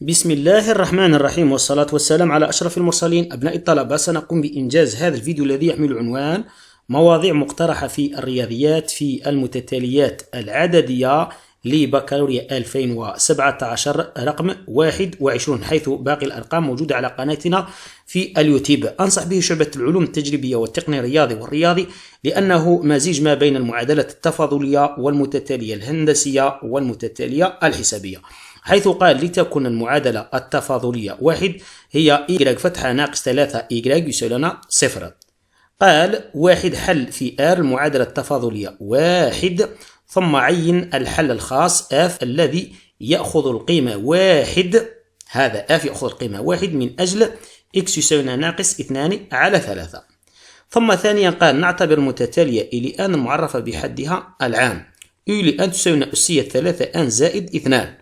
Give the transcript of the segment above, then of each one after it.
بسم الله الرحمن الرحيم والصلاة والسلام على أشرف المرسلين أبناء الطلبة سنقوم بإنجاز هذا الفيديو الذي يحمل عنوان مواضيع مقترحة في الرياضيات في المتتاليات العددية لبكالوريا 2017 رقم 21 حيث باقي الأرقام موجودة على قناتنا في اليوتيوب أنصح به شعبة العلوم التجريبية والتقنية الرياضي والرياضي لأنه مزيج ما بين المعادلة التفاضلية والمتتالية الهندسية والمتتالية الحسابية حيث قال لتكن المعادلة التفاضلية واحد هي y فتحة ناقص ثلاثة y يساوي لنا صفر قال واحد حل في R المعادلة التفاضلية واحد ثم عين الحل الخاص F الذي يأخذ القيمة واحد هذا F يأخذ القيمة واحد من أجل x يساوي لنا ناقص اثنان على ثلاثة ثم ثانيا قال نعتبر المتتالية إلي أن المعرفة بحدها العام إلي لأن تساوي أسية ثلاثة أن زائد اثنان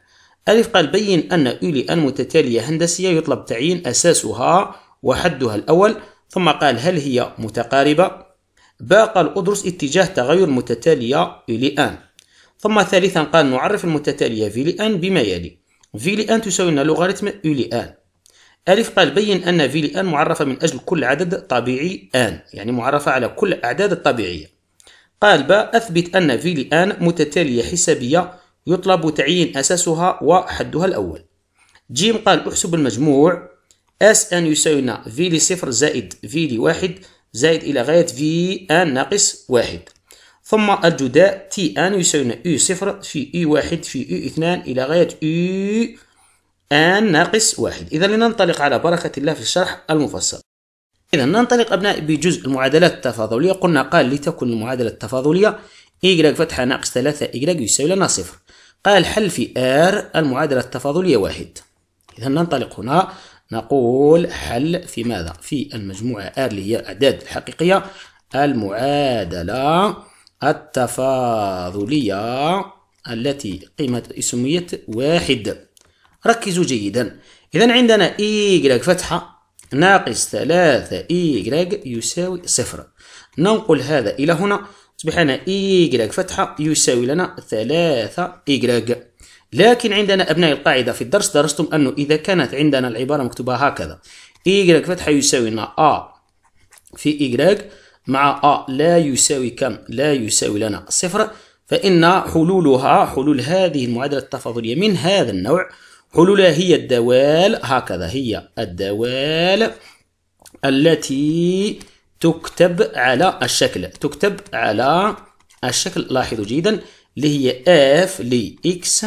ألف قال بين أن أولي المتتالية هندسية يطلب تعيين أساسها وحدها الأول ثم قال هل هي متقاربة؟ ب قال أدرس اتجاه تغير متتالية أولي أن ثم ثالثا قال نعرف المتتالية في أن بما يلي في أن تساوي لنا لوغاريتم أولي أن ألف قال بين أن في أن معرفة من أجل كل عدد طبيعي أن يعني معرفة على كل الأعداد الطبيعية قال ب أثبت أن في أن متتالية حسابية يطلب تعيين أساسها وحدها الأول جيم قال احسب المجموع اس ان يساوينا في لصفر زائد في لواحد زائد إلى غاية في ان ناقص واحد ثم الجداء تي ان يساوينا اي صفر في اي e واحد في اي e اثنان إلى غاية اي e ان ناقص واحد إذا لننطلق على بركة الله في الشرح المفصل إذا ننطلق أبنائي بجزء المعادلات التفاضلية قلنا قال لتكن المعادلة التفاضلية y فتحة ناقص ثلاثة y يساوي لنا صفر قال حل في R المعادلة التفاضلية واحد إذا ننطلق هنا نقول حل في ماذا؟ في المجموعة R اللي هي الأعداد الحقيقية المعادلة التفاضلية التي قيمة سميت واحد ركزوا جيدا إذا عندنا Y فتحة ناقص ثلاثة Y يساوي صفر ننقل هذا إلى هنا تصبح لنا إيجراج فتحة يساوي لنا ثلاثة إيجراج لكن عندنا أبناء القاعدة في الدرس درستم أنه إذا كانت عندنا العبارة مكتوبة هكذا إيجراج فتحة يساوي لنا أ في إيجراج مع أ لا يساوي كم لا يساوي لنا صفر فإن حلولها حلول هذه المعادلة التفاضلية من هذا النوع حلولها هي الدوال هكذا هي الدوال التي تكتب على الشكل تكتب على الشكل لاحظوا جيدا اللي هي اف لإكس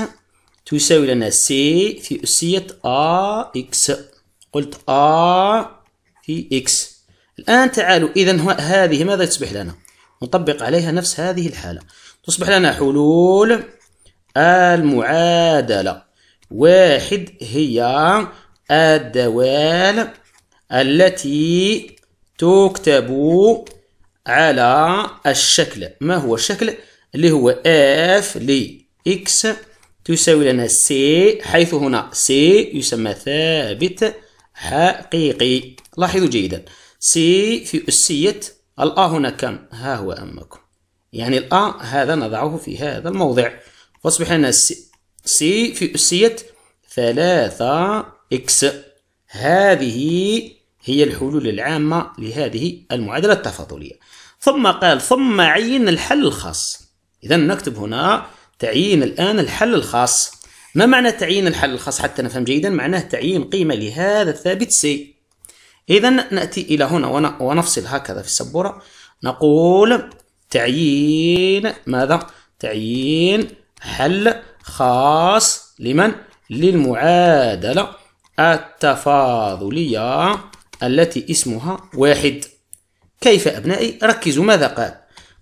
تساوي لنا سي في أسية ا إكس قلت ا في إكس الآن تعالوا إذا هذه ماذا تصبح لنا نطبق عليها نفس هذه الحالة تصبح لنا حلول المعادلة واحد هي الدوال التي تكتب على الشكل ما هو الشكل اللي هو اف لإكس تساوي لنا سي حيث هنا سي يسمى ثابت حقيقي لاحظوا جيدا سي في أسية الأ هنا كم ها هو امكم يعني الأ هذا نضعه في هذا الموضع فأصبح لنا سي, سي في أسية ثلاثة إكس هذه هي الحلول العامة لهذه المعادلة التفاضلية ثم قال ثم عين الحل الخاص إذا نكتب هنا تعيين الآن الحل الخاص ما معنى تعيين الحل الخاص حتى نفهم جيدا معناه تعيين قيمة لهذا الثابت سي إذا نأتي إلى هنا ونفصل هكذا في السبورة نقول تعيين ماذا تعيين حل خاص لمن للمعادلة التفاضلية التي اسمها واحد كيف أبنائي ركزوا ماذا قال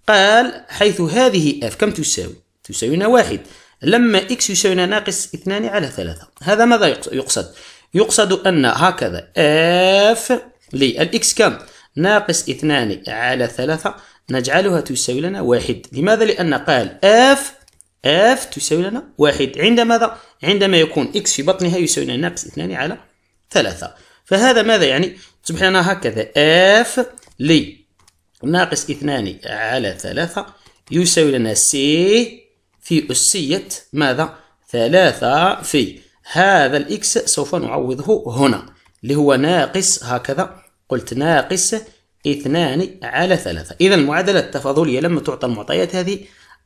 قال حيث هذه اف كم تساوي تساوينا واحد لما اكس يساوينا ناقص اثنان على ثلاثة هذا ماذا يقصد يقصد أن هكذا اف للإكس كم ناقص اثنان على ثلاثة نجعلها تساوي لنا واحد لماذا لأن قال اف اف تساوي لنا واحد عند ماذا عندما يكون اكس في بطنها يساوي ناقص اثنان على ثلاثة فهذا ماذا يعني تصبح هكذا اف لي ناقص اثنان على ثلاثة يساوي لنا سي في أسية ماذا ثلاثة في هذا الإكس سوف نعوضه هنا اللي هو ناقص هكذا قلت ناقص اثنان على ثلاثة إذا المعادلة التفاضلية لما تعطى المعطيات هذه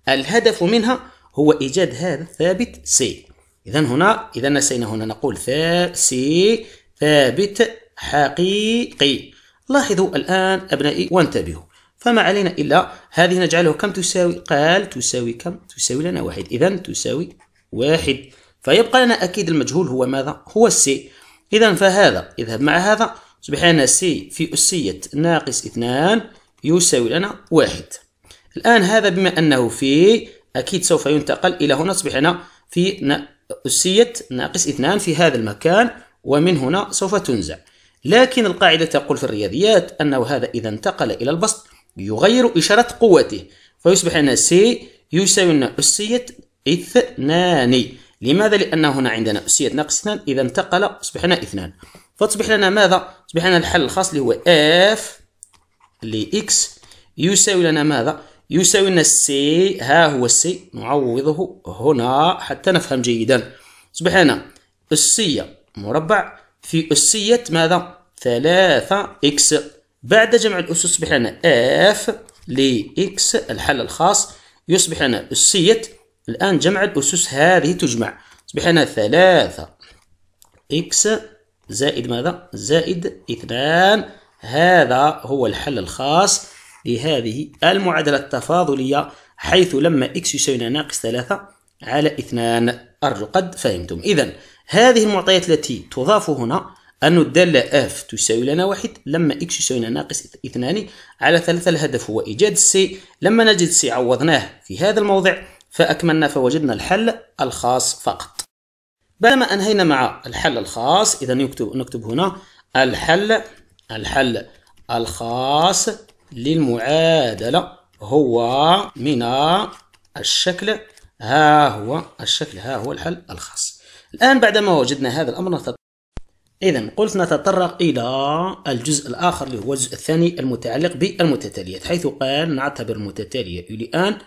الهدف منها هو إيجاد هذا الثابت سي إذا هنا إذا نسينا هنا نقول سي ثابت حقيقي لاحظوا الآن أبنائي وانتبهوا فما علينا إلا هذه نجعله كم تساوي قال تساوي كم تساوي لنا واحد إذا تساوي واحد فيبقى لنا أكيد المجهول هو ماذا هو السي إذا فهذا يذهب مع هذا سبحان لنا سي في أسية ناقص اثنان يساوي لنا واحد الآن هذا بما أنه في أكيد سوف ينتقل إلى هنا سبحان لنا في أسية ناقص اثنان في هذا المكان ومن هنا سوف تنزع لكن القاعدة تقول في الرياضيات أنه هذا إذا انتقل إلى البسط يغير إشارة قوته فيصبح لنا سي يساوي لنا أسية اثنان لماذا؟ لأن هنا عندنا أسية ناقص اثنان إذا انتقل أصبح لنا اثنان فتصبح لنا ماذا؟ تصبح لنا الحل الخاص اللي هو اف لإكس يساوي لنا ماذا؟ يساوي لنا سي ها هو السي نعوضه هنا حتى نفهم جيدا تصبح لنا أسية مربع في أسية ماذا؟ ثلاثة إكس بعد جمع الأسس يصبح لنا اف لإكس الحل الخاص يصبح لنا أسية الآن جمع الأسس هذه تجمع يصبح لنا ثلاثة إكس زائد ماذا؟ زائد اثنان هذا هو الحل الخاص لهذه المعادلة التفاضلية حيث لما إكس يساوي ناقص ثلاثة على اثنان أرجو قد فهمتم إذا هذه المعطيات التي تضاف هنا أن الدالة F تساوي لنا واحد لما X يساوي لنا ناقص اثنان على ثلاثة الهدف هو إيجاد سي لما نجد سي عوضناه في هذا الموضع فأكملنا فوجدنا الحل الخاص فقط بعدما أنهينا مع الحل الخاص إذا نكتب, نكتب هنا الحل الحل الخاص للمعادلة هو من الشكل ها هو الشكل ها هو الحل الخاص الآن بعدما وجدنا هذا الأمر إذا قلت نتطرق إلى الجزء الآخر اللي هو الجزء الثاني المتعلق بالمتتاليات حيث قال نعتبر المتتالية أن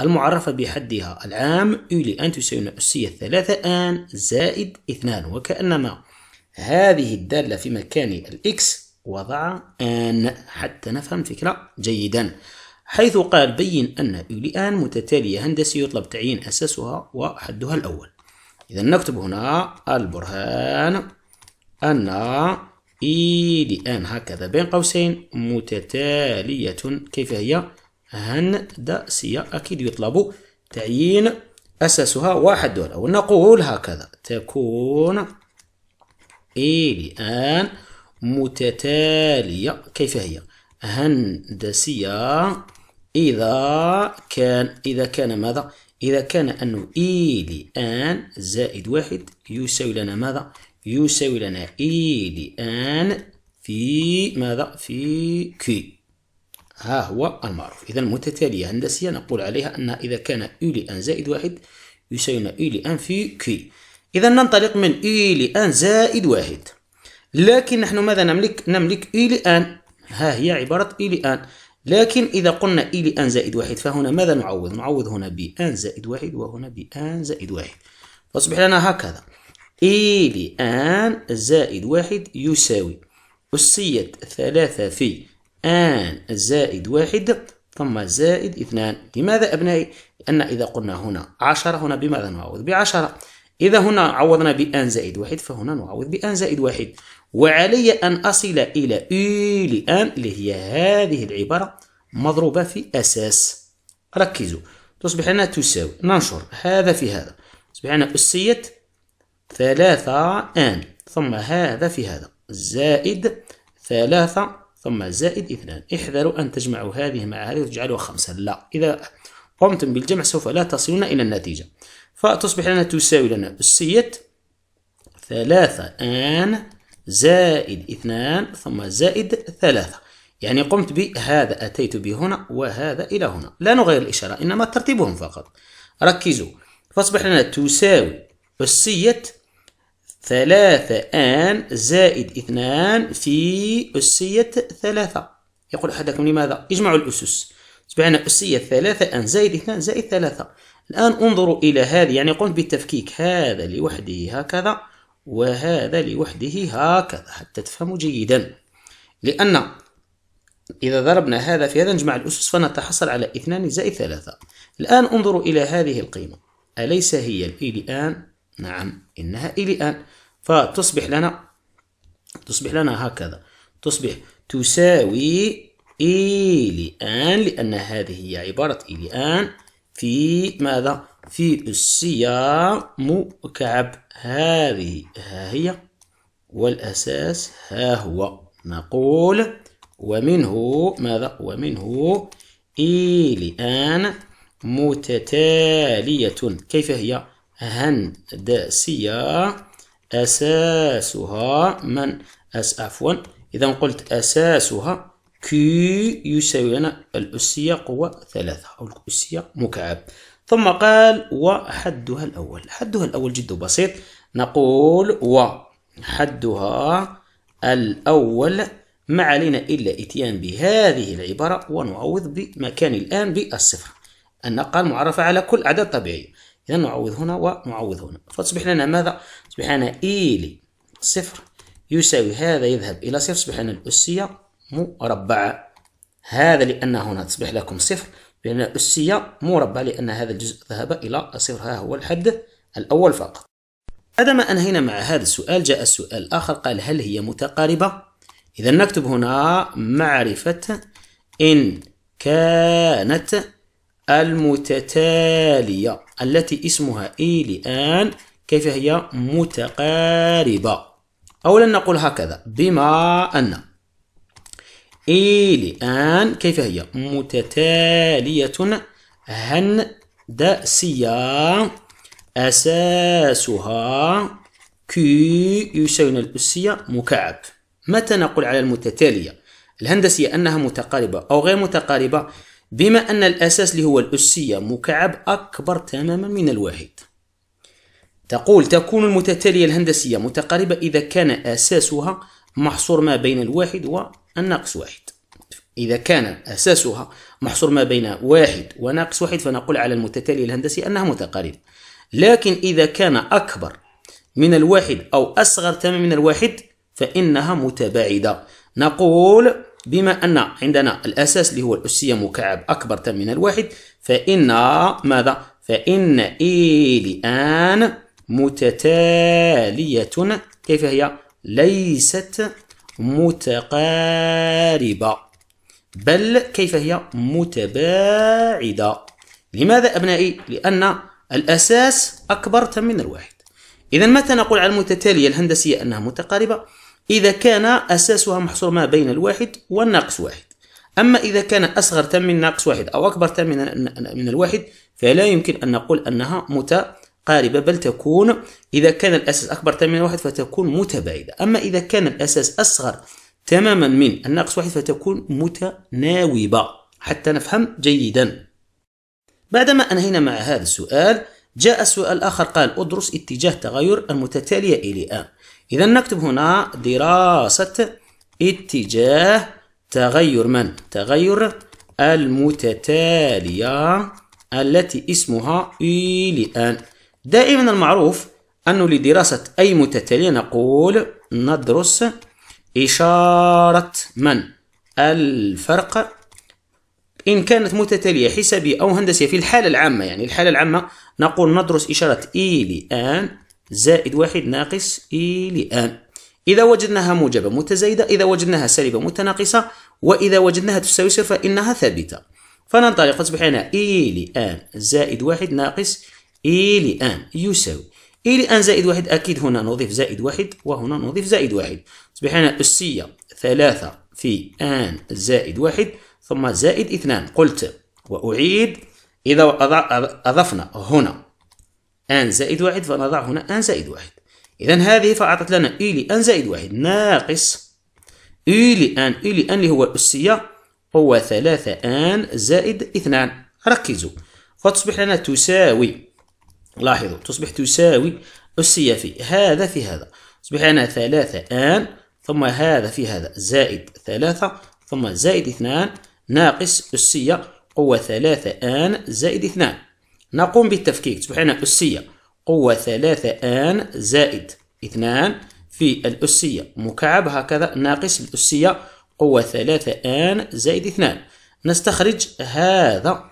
المعرفة بحدها العام أن تساوي أسية ثلاثة آن زائد اثنان وكأنما هذه الدالة في مكان الإكس وضع آن حتى نفهم الفكرة جيدا حيث قال بين أن أن متتالية هندسية يطلب تعيين أساسها وحدها الأول إذا نكتب هنا البرهان أن إي إن هكذا بين قوسين متتالية كيف هي هندسية أكيد يطلب تعيين أساسها واحد دولار ونقول هكذا تكون إي إن متتالية كيف هي هندسية إذا كان إذا كان ماذا إذا كان أنه إي لآن زائد واحد يساوي لنا ماذا؟ يساوي لنا إي لآن في ماذا؟ في كي ها هو المعروف إذا متتالية هندسية نقول عليها أن إذا كان إي لآن زائد واحد يساوي لنا إي لآن في كي إذا ننطلق من إي لآن زائد واحد لكن نحن ماذا نملك؟ نملك إي لآن ها هي عبارة إي لآن لكن إذا قلنا إي لأن زائد واحد فهنا ماذا نعوض؟ نعوض هنا بأن زائد واحد وهنا بأن زائد واحد فأصبح لنا هكذا إي لأن زائد واحد يساوي أسية ثلاثة في آن زائد واحد ثم زائد اثنان لماذا أبنائي؟ لأن إذا قلنا هنا عشرة هنا بماذا نعوض؟ بعشرة إذا هنا عوضنا بآن زائد واحد فهنا نعوض بآن زائد واحد وعلي أن أصل إلى إي لأن اللي هي هذه العبارة مضروبة في أساس ركزوا تصبح لنا تساوي ننشر هذا في هذا تصبح لنا أسيت ثلاثة آن ثم هذا في هذا زائد ثلاثة ثم زائد اثنان احذروا أن تجمعوا هذه مع هذه وتجعلوها خمسة لا إذا قمتم بالجمع سوف لا تصلون إلى النتيجة فتصبح لنا تساوي لنا أسية ثلاثة آن زائد اثنان ثم زائد ثلاثة يعني قمت بهذا أتيت بهنا وهذا إلى هنا لا نغير الإشارة إنما ترتيبهم فقط ركزوا فاصبح لنا تساوي أسية ثلاثة آن زائد اثنان في أسية ثلاثة يقول أحدكم لماذا؟ اجمعوا الأسس أصبحنا أسية ثلاثة آن زائد اثنان زائد ثلاثة الآن انظروا إلى هذه يعني قمت بالتفكيك هذا لوحده هكذا وهذا لوحده هكذا حتى تفهموا جيدا لأن إذا ضربنا هذا في هذا نجمع الأسس فنتحصل على اثنان زائد ثلاثة الآن انظروا إلى هذه القيمة أليس هي الإي لآن؟ نعم إنها إي لآن فتصبح لنا تصبح لنا هكذا تصبح تساوي إي لأن هذه هي عبارة لآن في ماذا؟ في السيام مكعب هذه ها هي والأساس ها هو نقول ومنه ماذا ومنه إلى آن متتالية كيف هي هندسية أساسها من أس عفوا إذا قلت أساسها كي يساوي لنا الأسية قوة ثلاثة أو الأسية مكعب ثم قال وحدها الأول حدها الأول جد بسيط نقول وحدها الأول ما علينا إلا إتيان بهذه العبارة ونعوض بمكان الآن بالصفر النقة المعرفة على كل أعداد طبيعية إذا نعوض هنا ونعوض هنا فتصبح لنا ماذا؟ تصبح لنا إيلي e صفر يساوي هذا يذهب إلى صفر تصبح لنا الأسية مربعة هذا لأن هنا تصبح لكم صفر لأن أسية مربع لأن هذا الجزء ذهب إلى صفر هو الحد الأول فقط بعدما أنهينا مع هذا السؤال جاء السؤال الآخر قال هل هي متقاربة؟ إذا نكتب هنا معرفة إن كانت المتتالية التي اسمها إي لآن كيف هي متقاربة أولا نقول هكذا بما أن إلي كيف هي متتالية هندسية أساسها كي يساوي الأسية مكعب متى نقول على المتتالية الهندسية أنها متقاربة أو غير متقاربة بما أن الأساس اللي هو الأسية مكعب أكبر تماما من الواحد تقول تكون المتتالية الهندسية متقاربة إذا كان أساسها محصور ما بين الواحد و الناقص واحد إذا كان أساسها محصور ما بين واحد وناقص واحد فنقول على المتتالي الهندسي أنها متقاربة لكن إذا كان أكبر من الواحد أو أصغر تماما من الواحد فإنها متباعدة نقول بما أن عندنا الأساس اللي هو الأسية مكعب أكبر تم من الواحد فإن ماذا؟ فإن إي لآن متتالية كيف هي؟ ليست متقاربة بل كيف هي متباعدة لماذا أبنائي؟ لأن الأساس أكبر من الواحد إذا متى نقول على المتتالية الهندسية أنها متقاربة؟ إذا كان أساسها محصور ما بين الواحد والناقص واحد أما إذا كان أصغر تم من ناقص واحد أو أكبر تم من الواحد فلا يمكن أن نقول أنها متقاربة قاربة بل تكون إذا كان الأساس أكبر تماما من واحد فتكون متباعدة أما إذا كان الأساس أصغر تماما من الناقص واحد فتكون متناوبة حتى نفهم جيدا بعدما أنهينا مع هذا السؤال جاء سؤال آخر قال أدرس اتجاه تغير المتتالية إلى آن إذا نكتب هنا دراسة اتجاه تغير من؟ تغير المتتالية التي اسمها إلى آن دائما المعروف أنه لدراسة أي متتالية نقول ندرس إشارة من الفرق إن كانت متتالية حسابية أو هندسية في الحالة العامة يعني الحالة العامة نقول ندرس إشارة إي لآن زائد واحد ناقص إي لآن إذا وجدناها موجبة متزايدة إذا وجدناها سالبة متناقصة وإذا وجدناها تساوي صفر فإنها ثابتة فننطلق تصبح هنا إي لآن زائد واحد ناقص اي لان يساوي اي لان زائد واحد أكيد هنا نضيف زائد واحد وهنا نضيف زائد واحد تصبح هنا أسية ثلاثة في آن زائد واحد ثم زائد اثنان قلت وأعيد إذا أضفنا هنا آن زائد واحد فنضع هنا آن زائد واحد إذا هذه فأعطت لنا اي آن زائد واحد ناقص اي آن اي آن اللي هو الأسية هو ثلاثة آن زائد اثنان ركزوا فتصبح لنا تساوي لاحظوا تصبح تساوي أسي في هذا في هذا تصبح أنا ثلاثة آن ثم هذا في هذا زائد ثلاثة ثم زائد اثنان ناقص أسية قوة ثلاثة آن زائد اثنان نقوم بالتفكيك تصبح لنا أسية قوة ثلاثة آن زائد اثنان في الأسية مكعب هكذا ناقص الأسية قوة ثلاثة آن زائد اثنان نستخرج هذا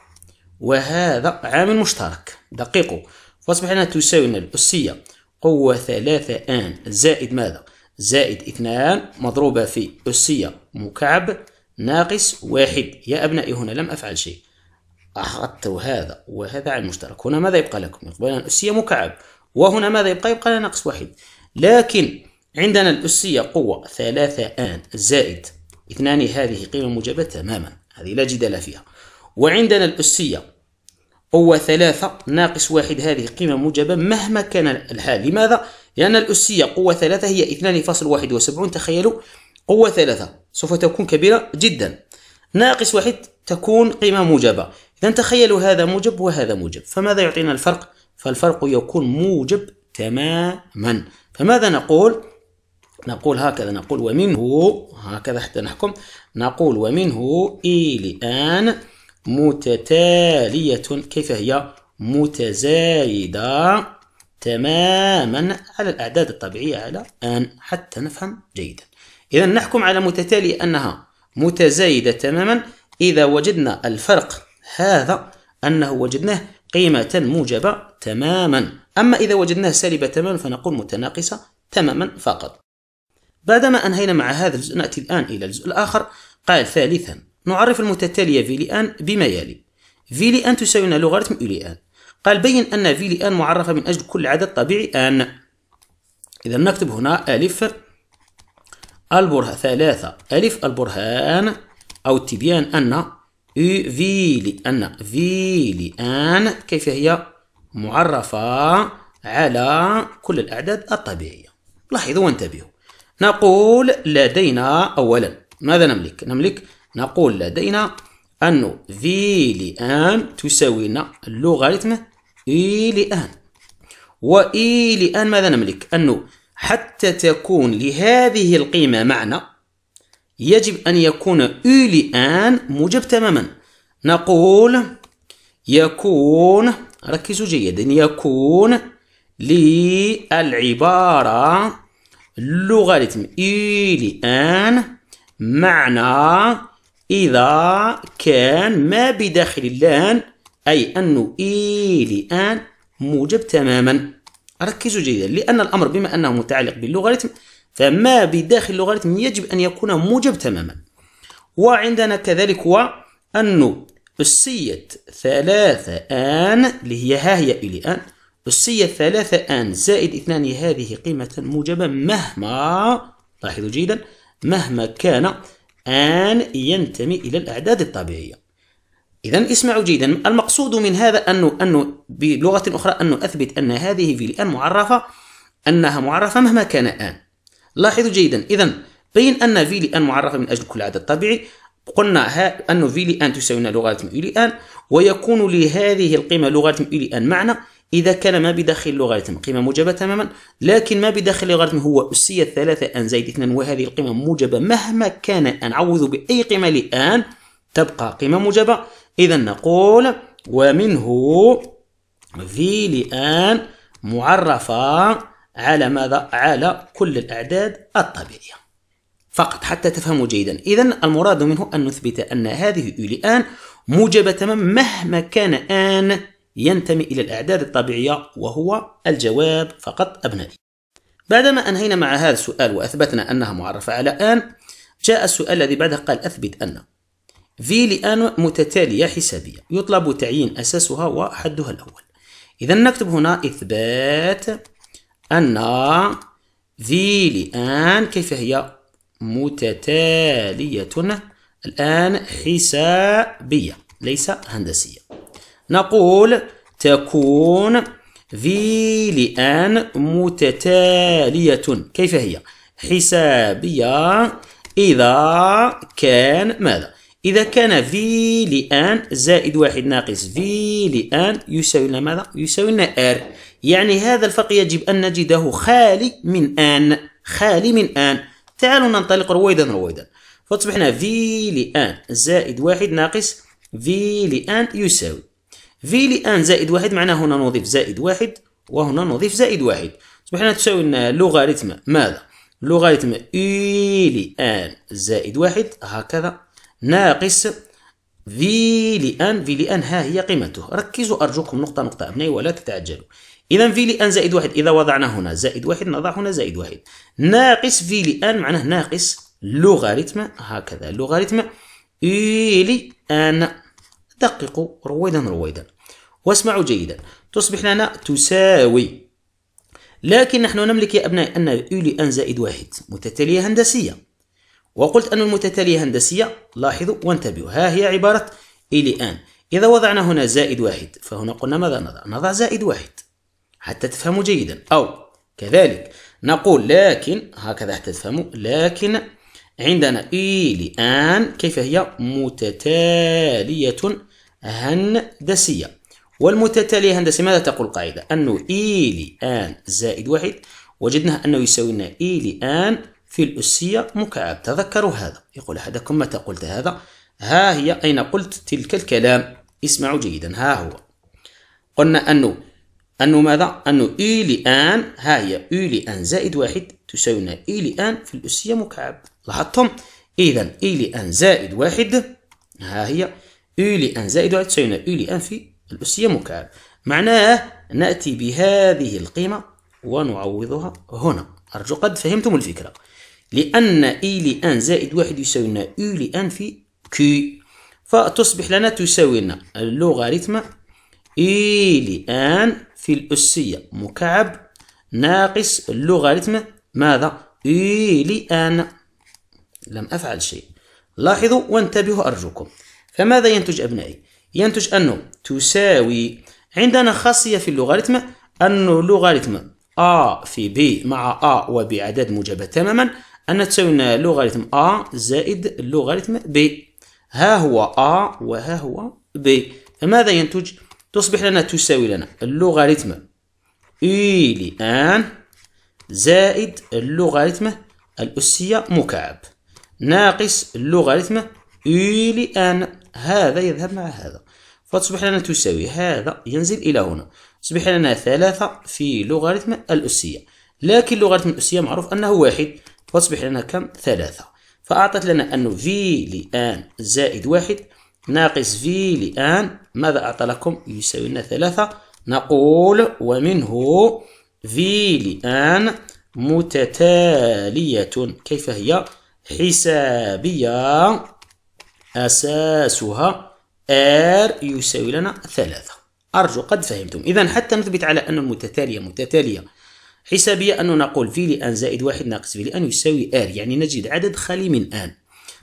وهذا عامل مشترك دقيقوا فأصبح هنا تساوي لنا الأسية قوة ثلاثة آن زائد ماذا؟ زائد اثنان مضروبة في أسية مكعب ناقص واحد يا أبنائي هنا لم أفعل شيء أحطت هذا وهذا على المشترك هنا ماذا يبقى لكم؟ يبقى لنا الأسية مكعب وهنا ماذا يبقى؟ يبقى لنا ناقص واحد لكن عندنا الأسية قوة ثلاثة آن زائد اثنان هذه قيمة موجبة تماما هذه لا جدال فيها وعندنا الأسية قوة ثلاثة ناقص واحد هذه قيمة موجبة مهما كان الحال لماذا؟ لأن الأسية قوة ثلاثة هي اثنان فاصل واحد وسبعون تخيلوا قوة ثلاثة سوف تكون كبيرة جدا ناقص واحد تكون قيمة موجبة إذا تخيلوا هذا موجب وهذا موجب فماذا يعطينا الفرق؟ فالفرق يكون موجب تماما فماذا نقول؟ نقول هكذا نقول ومنه هكذا حتى نحكم نقول ومنه إلى أن متتالية كيف هي متزايدة تماما على الأعداد الطبيعية على أن حتى نفهم جيدا إذا نحكم على متتالية أنها متزايدة تماما إذا وجدنا الفرق هذا أنه وجدناه قيمة موجبة تماما أما إذا وجدناه سالبة تماما فنقول متناقصة تماما فقط بعدما أنهينا مع هذا الجزء نأتي الآن إلى الجزء الآخر قال ثالثا نعرف المتتالية في لآن بما يلي في لآن تساوينا لوغاريتم يو لآن قال بين أن في لآن معرفة من أجل كل عدد طبيعي آن إذا نكتب هنا ألف البرهان ثلاثة ألف البرهان أو التبيان أن في أن في لآن كيف هي معرفة على كل الأعداد الطبيعية لاحظوا وانتبهوا نقول لدينا أولا ماذا نملك؟ نملك نقول لدينا أن في لآن تساوي لنا اللوغاريتم إي e لآن وإي e لآن ماذا نملك؟ أنه حتى تكون لهذه القيمة معنى يجب أن يكون إي e لآن موجب تماما نقول يكون ركزوا جيدا يكون للعبارة اللوغاريتم إي لآن معنى إذا كان ما بداخل اللان أي أنه إي لآن موجب تماما ركزوا جيدا لأن الأمر بما أنه متعلق باللوغاريتم فما بداخل اللوغاريتم يجب أن يكون موجب تماما وعندنا كذلك هو أنه أسية ثلاثة آن اللي هي ها هي إلي آن أسية ثلاثة آن زائد اثنان هذه قيمة موجبة مهما لاحظوا جيدا مهما كان أن ينتمي إلى الأعداد الطبيعية إذا اسمعوا جيدا المقصود من هذا أنه أنه بلغة أخرى أنه أثبت أن هذه في الآن معرفة أنها معرفة مهما كان آن لاحظوا جيدا إذا بين أن في الآن معرفة من أجل كل عدد طبيعي قلنا ها أنه في الآن تساوي لغة الآن ويكون لهذه القيمة لغة الآن معنى إذا كان ما بداخل لوغاريتم قيمة موجبة تماما لكن ما بداخل لوغاريتم هو أسية ثلاثة أن زائد اثنان وهذه القيمة موجبة مهما كان أن عوضوا بأي قيمة لآن تبقى قيمة موجبة إذا نقول ومنه في لآن معرفة على ماذا؟ على كل الأعداد الطبيعية فقط حتى تفهموا جيدا إذا المراد منه أن نثبت أن هذه لآن موجبة تماما مهما كان آن ينتمي إلى الأعداد الطبيعية وهو الجواب فقط أبنائي بعدما أنهينا مع هذا السؤال وأثبتنا أنها معرفة على أن جاء السؤال الذي بعده قال أثبت أن في لأن متتالية حسابية يطلب تعيين أساسها وحدها الأول إذا نكتب هنا إثبات أن في لأن كيف هي متتالية الآن حسابية ليس هندسية نقول تكون في لآن متتالية كيف هي؟ حسابية إذا كان ماذا؟ إذا كان في لآن زائد واحد ناقص في لآن يساوي لنا ماذا؟ يساوي لنا آر يعني هذا الفرق يجب أن نجده خالي من آن خالي من آن تعالوا ننطلق رويدا رويدا فأصبحنا في لآن زائد واحد ناقص في لآن يساوي في لان زائد واحد معناه هنا نضيف زائد واحد وهنا نضيف زائد واحد تصبح لنا تساوي لنا لوغاريتم ماذا لوغاريتم اي لان زائد واحد هكذا ناقص في لان في لان ها هي قيمته ركزوا أرجوكم نقطة نقطة أبنائي ولا تتعجلوا إذا في لأن زائد واحد إذا وضعنا هنا زائد واحد نضع هنا زائد واحد ناقص في لأن معناه ناقص لوغاريتم هكذا لوغاريتم اي أن دققوا رويدا رويدا واسمعوا جيدا تصبح لنا تساوي لكن نحن نملك يا أبنائي أن يولي أن زائد واحد متتالية هندسية وقلت أن المتتالية هندسية لاحظوا وانتبهوا ها هي عبارة إلي أن إذا وضعنا هنا زائد واحد فهنا قلنا ماذا نضع؟ نضع زائد واحد حتى تفهموا جيدا أو كذلك نقول لكن هكذا حتى تفهموا لكن عندنا إلي أن كيف هي متتالية هندسية والمتتالية هندسية ماذا تقول القاعدة؟ أنه إي e لآن زائد واحد وجدنا أنه يساوي لنا إي e لآن في الأسية مكعب تذكروا هذا يقول أحدكم متى قلت هذا؟ ها هي أين قلت تلك الكلام؟ اسمعوا جيدا ها هو قلنا أنه أنه ماذا؟ أنه إي e لآن ها هي إي لآن زائد واحد تساوي لنا إي لآن في الأسية مكعب لاحظتم؟ إذا إي لآن زائد واحد ها هي U لأن زائد واحد تساوي U لأن في الأسية مكعب معناه نأتي بهذه القيمة ونعوضها هنا أرجو قد فهمتم الفكرة لأن إي لأن زائد واحد يساوي لنا إي لأن في كي فتصبح لنا تساوي لنا اللوغاريتم إي لأن في الأسية مكعب ناقص اللوغاريتم ماذا؟ إي لأن لم أفعل شيء لاحظوا وانتبهوا أرجوكم فماذا ينتج أبنائي؟ ينتج أنه تساوي عندنا خاصية في اللوغاريتم أنه لوغاريتم أ في ب مع أ وبعدد موجبة تماما أن تساوي لوغاريتم أ زائد لوغاريتم ب ها هو أ وها هو ب فماذا ينتج؟ تصبح لنا تساوي لنا اللوغاريتم إي e أن زائد اللوغاريتم الأسية مكعب ناقص اللوغاريتم إي e أن هذا يذهب مع هذا فتصبح لنا تساوي هذا ينزل إلى هنا تصبح لنا ثلاثة في لوغاريتم الأسية لكن لوغاريتم الأسية معروف أنه واحد فتصبح لنا كم ثلاثة فأعطت لنا أنه في لآن زائد واحد ناقص في لآن ماذا أعطى لكم يساوي لنا ثلاثة نقول ومنه في لآن متتالية كيف هي حسابية أساسها R يساوي لنا ثلاثة أرجو قد فهمتم إذا حتى نثبت على أن المتتالية متتالية حسابية أن نقول في لأن زائد واحد ناقص في لأن يساوي R يعني نجد عدد خالي من آن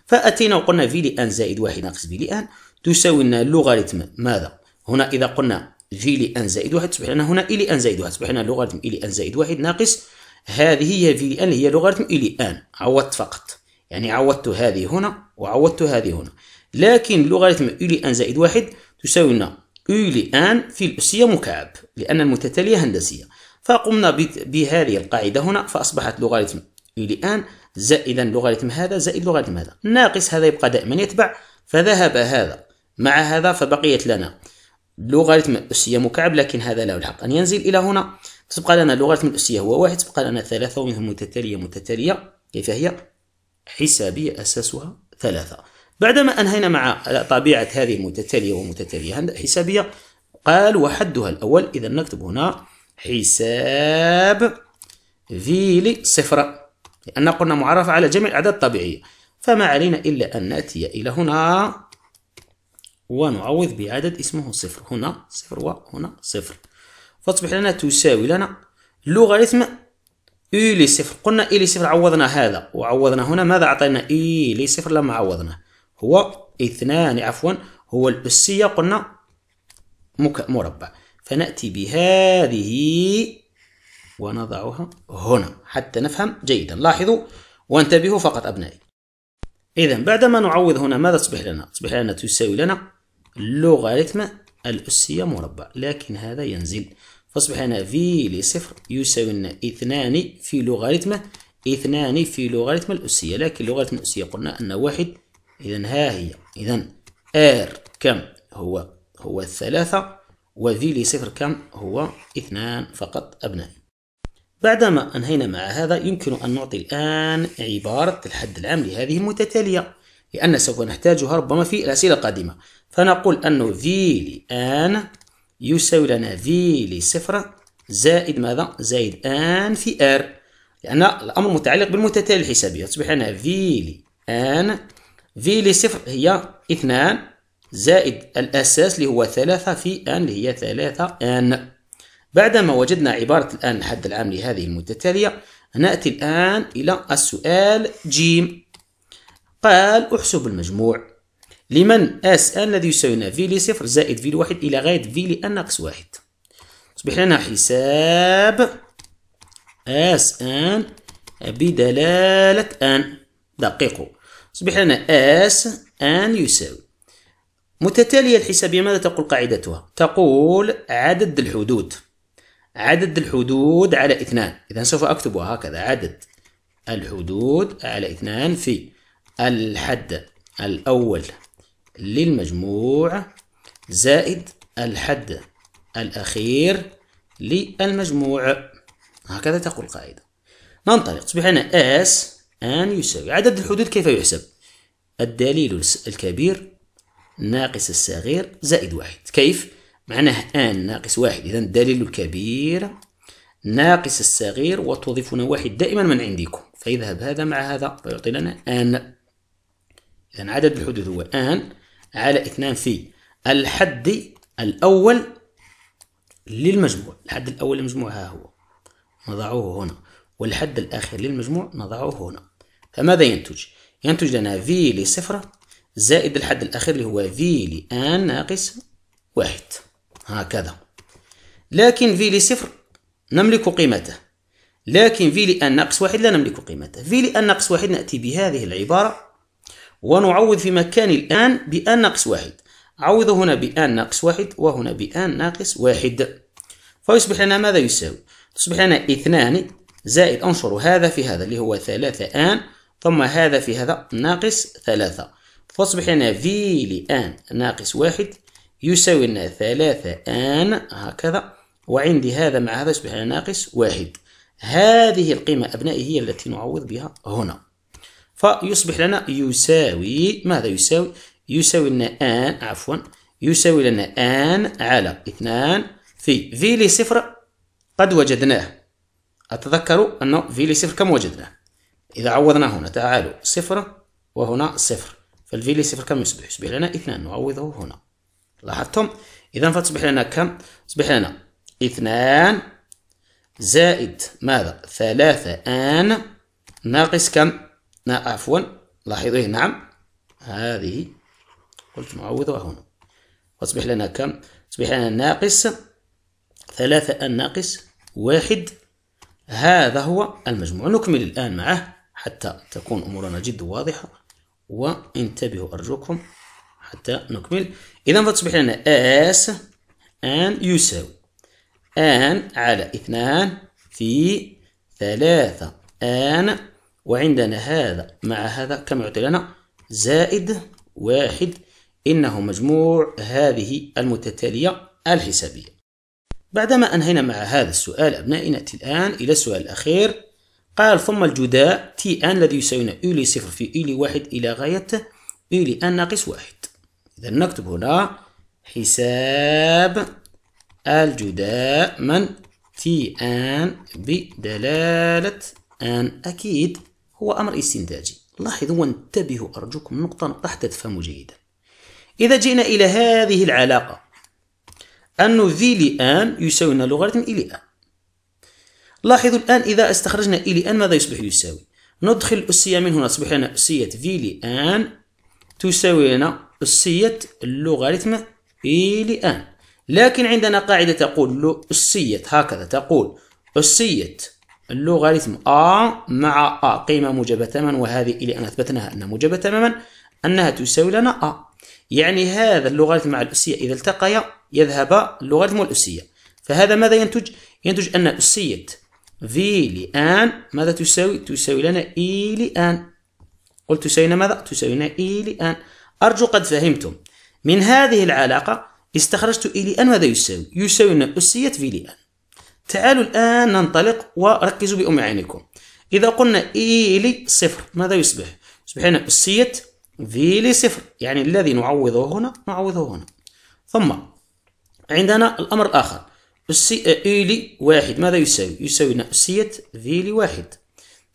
فأتينا وقلنا في لأن زائد واحد ناقص في لأن تساوي لنا اللوغاريتم ماذا هنا إذا قلنا في لأن زائد واحد تصبح لنا هنا إلي أن زائد واحد تصبح لنا اللوغاريتم إلي أن زائد واحد ناقص هذه هي في لأن هي لوغاريتم إلي أن عوضت فقط يعني عوضت هذه هنا وعوضت هذه هنا لكن لوغاريتم لي ان زائد واحد تساوي لنا لي ان في الأسية مكعب لأن المتتالية هندسية فقمنا بهذه القاعدة هنا فأصبحت لوغاريتم لي ان زائدا لوغاريتم هذا زائد لوغاريتم هذا ناقص هذا يبقى دائما يتبع فذهب هذا مع هذا فبقيت لنا لوغاريتم الأسية مكعب لكن هذا له الحق أن ينزل إلى هنا تبقى لنا لوغاريتم الأسية هو واحد تبقى لنا ثلاثة ومنهم متتالية متتالية كيف هي حسابية أساسها ثلاثة بعدما أنهينا مع طبيعة هذه متتالية ومتتالية حسابية قال وحدها الأول إذا نكتب هنا حساب في لصفر لأن قلنا معرفة على جميع الأعداد الطبيعية فما علينا إلا أن نأتي إلى هنا ونعوض بعدد اسمه صفر هنا صفر وهنا صفر فتصبح لنا تساوي لنا لوغاريتم اي لصفر قلنا اي لصفر عوضنا هذا وعوضنا هنا ماذا أعطينا اي لصفر لما عوضناه هو اثنان عفوا هو الأسية قلنا مربع فنأتي بهذه ونضعها هنا حتى نفهم جيدا لاحظوا وانتبهوا فقط أبنائي إذا بعدما نعوض هنا ماذا تصبح لنا؟ تصبح لنا تساوي لنا لوغاريتم الأسية مربع لكن هذا ينزل تصبح هنا في لصفر يساوي لنا اثنان في لوغاريتمه اثنان في لوغاريتم الأسية لكن لوغاريتم الأسية قلنا أن واحد إذا ها هي إذا ار كم هو هو الثلاثة وفي لصفر كم هو اثنان فقط أبنائي بعدما أنهينا مع هذا يمكن أن نعطي الآن عبارة الحد العام لهذه المتتالية لأن سوف نحتاجها ربما في الأسئلة القادمة فنقول أنه في لآن يساوي لنا في لصفر زائد ماذا زائد ان في ار لأن يعني الأمر متعلق بالمتتالي الحسابية تصبح لنا في لي ان في لي صفر هي اثنان زائد الأساس اللي هو ثلاثة في ان اللي هي ثلاثة ان بعدما وجدنا عبارة الآن الحد العام لهذه المتتالية نأتي الآن إلى السؤال جيم قال احسب المجموع لمن اس ان الذي يساوينا في لي صفر زائد في واحد الى غايه في لان ناقص واحد تصبح لنا حساب اس ان بدلاله ان دققوا تصبح لنا اس ان يساوي متتالية الحسابية ماذا تقول قاعدتها؟ تقول عدد الحدود عدد الحدود على اثنان إذا سوف أكتبها هكذا عدد الحدود على اثنان في الحد الأول للمجموع زائد الحد الأخير للمجموع هكذا تقول القاعدة ننطلق تصبح لنا S أن يساوي عدد الحدود كيف يحسب الدليل الكبير ناقص الصغير زائد واحد كيف معناه آن ناقص واحد إذا الدليل الكبير ناقص الصغير وتضيفون واحد دائما من عندكم فيذهب هذا مع هذا فيعطي لنا آن إذا عدد الحدود هو آن على اثنان في الحد الأول للمجموع الحد الأول للمجموع ها هو نضعه هنا والحد الأخير للمجموع نضعه هنا فماذا ينتج؟ ينتج لنا في لصفر زائد الحد الأخير اللي هو في لآن ناقص واحد هكذا لكن في لصفر نملك قيمته لكن في لآن ناقص واحد لا نملك قيمته في لآن ناقص واحد نأتي بهذه العبارة ونعوض في مكان الآن بآن ناقص واحد عوض هنا بآن ناقص واحد وهنا بآن ناقص واحد فيصبح لنا ماذا يساوي؟ تصبح لنا اثنان زائد أنشر هذا في هذا اللي هو ثلاثة آن ثم هذا في هذا ناقص ثلاثة فتصبح لنا في لآن ناقص واحد يساوي لنا ثلاثة آن هكذا وعندي هذا مع هذا يصبح لنا ناقص واحد هذه القيمة أبنائي هي التي نعوض بها هنا فيصبح لنا يساوي ماذا يساوي يساوي لنا ان عفوا يساوي لنا ان على اثنان في في لي صفر قد وجدناه أتذكر أنه في لي صفر كم وجدناه إذا عوضنا هنا تعالوا صفر وهنا صفر فالفي لي صفر كم يصبح يصبح لنا اثنان نعوضه هنا لاحظتم إذا فتصبح لنا كم تصبح لنا اثنان زائد ماذا ثلاثة آن ناقص كم عفوا لاحظيه نعم هذه قلت نعوضها هنا وتصبح لنا كم تصبح لنا ناقص ثلاثة ناقص واحد هذا هو المجموع نكمل الآن معه حتى تكون أمورنا جد واضحة وانتبهوا أرجوكم حتى نكمل إذا فتصبح لنا اس ان يساوي ان على اثنان في ثلاثة ان وعندنا هذا مع هذا كم يعطي لنا زائد واحد إنه مجموع هذه المتتالية الحسابية بعدما أنهينا مع هذا السؤال أبنائي نأتي الآن إلى السؤال الأخير قال ثم الجداء تي ان الذي يساوينا يو لي صفر في يو لي واحد إلى غاية يو لي ان ناقص واحد إذا نكتب هنا حساب الجداء من تي ان بدلالة ان أكيد هو أمر استنتاجي لاحظوا وانتبهوا أرجوكم نقطة نقطة حتى تفهموا جيدا إذا جئنا إلى هذه العلاقة أن ذي لآن لنا لوغاريتم إي لآن لاحظوا الآن إذا استخرجنا إي لآن ماذا يصبح يساوي ندخل الأسية من هنا تصبح لنا أسية في لآن تساوي لنا أسية اللوغاريتم إلي لآن لكن عندنا قاعدة تقول أسية هكذا تقول أسية اللوغاريتم A مع A قيمة موجبة تماما وهذه إلى أن أثبتناها أنها موجبة تماما أنها تساوي لنا A يعني هذا اللوغاريتم مع الأسية إذا التقيا يذهب اللوغاريتم والأسية فهذا ماذا ينتج؟ ينتج أن أسية في لآن ماذا تساوي؟ تساوي لنا إي e لآن قلت تساوي لنا ماذا؟ تساوي لنا إي e لآن أرجو قد فهمتم من هذه العلاقة استخرجت إي e لآن ماذا يساوي؟ يساوي لنا أسية في لآن تعالوا الآن ننطلق وركزوا بأم عينكم إذا قلنا إيلي صفر ماذا يصبح؟ يصبح أسيت أسية لي صفر يعني الذي نعوضه هنا نعوضه هنا ثم عندنا الأمر الآخر أسي إيلي واحد ماذا يساوي؟ يساوي لنا أسية لي واحد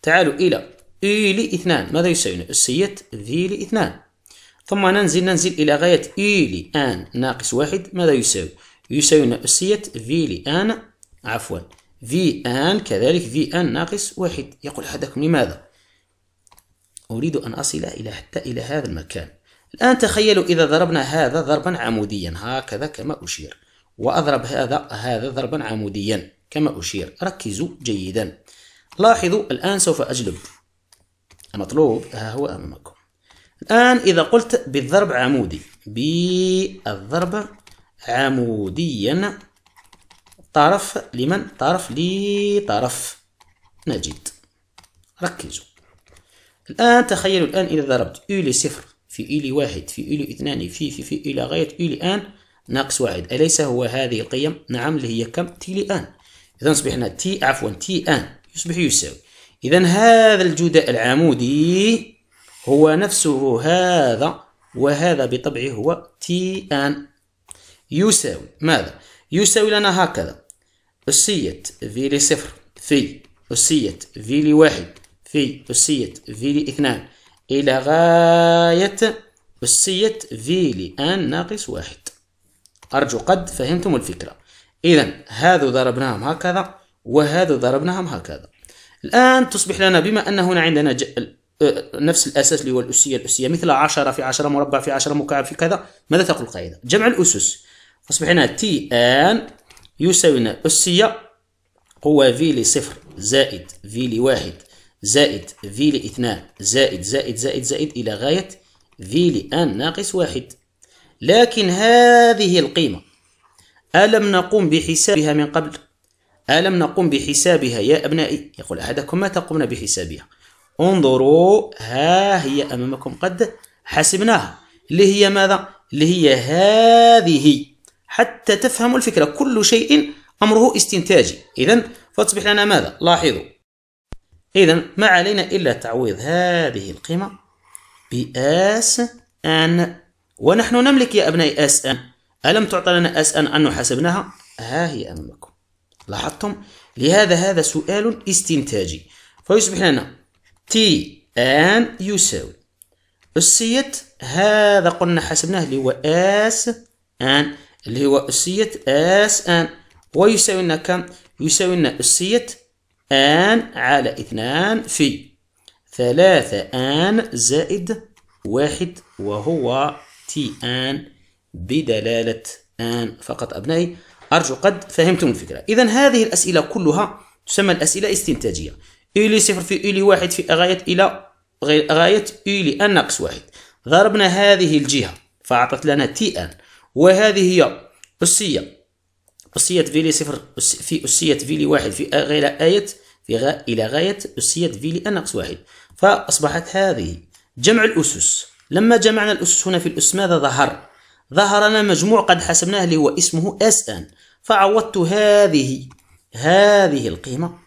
تعالوا إلى إيلي اثنان ماذا يساوي لنا؟ أسية لي اثنان ثم ننزل ننزل إلى غاية إيلي آن ناقص واحد ماذا يساوي؟ يساوي لنا أسية لي آن عفوا في ان كذلك في ان ناقص واحد يقول أحدكم لماذا أريد أن أصل إلى حتى إلى هذا المكان الآن تخيلوا إذا ضربنا هذا ضربا عموديا هكذا كما أشير وأضرب هذا هذا ضربا عموديا كما أشير ركزوا جيدا لاحظوا الآن سوف أجلب المطلوب ها هو أمامكم الآن إذا قلت بالضرب عمودي بالضرب عموديا طرف لمن طرف لطرف نجد ركزوا الآن تخيلوا الآن إذا ضربت أولي صفر في أولي واحد في أولي اثنان في في في إلى غاية أولي آن ناقص واحد أليس هو هذه القيم نعم اللي هي كم تي لي آن إذا اصبحنا هنا تي عفوا تي آن يصبح يساوي إذا هذا الجداء العمودي هو نفسه هذا وهذا بطبعه هو تي آن يساوي ماذا؟ يساوي لنا هكذا أسية في صفر في أسية في واحد في أسية في اثنان إلى غاية أسية في أن ناقص واحد أرجو قد فهمتم الفكرة إذا هذا ضربناهم هكذا وهذا ضربناهم هكذا الآن تصبح لنا بما أن هنا عندنا نفس الأساس اللي هو الأسية الأسية مثل 10 في 10 مربع في 10 مكعب في كذا ماذا تقول القاعدة؟ جمع الأسس أصبح لنا تي آن يساوي لنا أسية قوة في لصفر زائد في لواحد زائد في لاثنان زائد زائد زائد زائد إلى غاية في لآن ناقص واحد لكن هذه القيمة ألم نقوم بحسابها من قبل؟ ألم نقوم بحسابها يا أبنائي؟ يقول أحدكم ما تقومون بحسابها؟ انظروا ها هي أمامكم قد حسبناها اللي هي ماذا؟ اللي هي هذه حتى تفهموا الفكرة كل شيء أمره استنتاجي إذا فتصبح لنا ماذا لاحظوا إذا ما علينا إلا تعويض هذه القيمة بأس أن ونحن نملك يا أبنائي أس أن ألم تعطى لنا أس أن أن حسبناها ها هي أمامكم لاحظتم لهذا هذا سؤال استنتاجي فيصبح لنا تي أن يساوي السيت هذا قلنا حسبناه اللي هو أس أن اللي هو أسية اس ان ويساوي لنا كم؟ يساوي لنا أسية ان على اثنان في ثلاثة ان زائد واحد وهو تي ان بدلالة ان فقط أبنائي أرجو قد فهمتم الفكرة إذا هذه الأسئلة كلها تسمى الأسئلة استنتاجية إلي صفر في إلي واحد في غاية إلى غاية إلي أن ناقص واحد ضربنا هذه الجهة فأعطت لنا تي أن وهذه هي أسية أسية فيلي صفر في أسية فيلي واحد في غير آية في غا إلى غاية أسية فيلي أن ناقص واحد فأصبحت هذه جمع الأسس لما جمعنا الأسس هنا في الأس ماذا ظهر؟ ظهر لنا مجموع قد حسبناه اللي هو اسمه اس ان فعوضت هذه هذه القيمة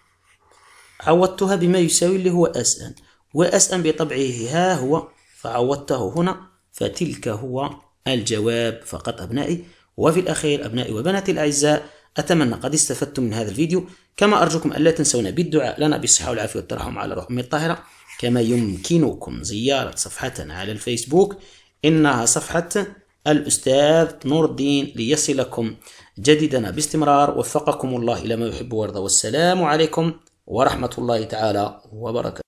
عوضتها بما يساوي اللي هو اس ان واس ان بطبعه ها هو فعوضته هنا فتلك هو الجواب فقط أبنائي وفي الأخير أبنائي وبناتي الأعزاء أتمنى قد استفدتم من هذا الفيديو كما أرجوكم ألا تنسونا بالدعاء لنا بالصحة والعافية والترحم على روح أمي الطاهرة كما يمكنكم زيارة صفحتنا على الفيسبوك إنها صفحة الأستاذ نور الدين ليصلكم جديدنا باستمرار وفقكم الله إلى ما يحب ويرضى والسلام عليكم ورحمة الله تعالى وبركاته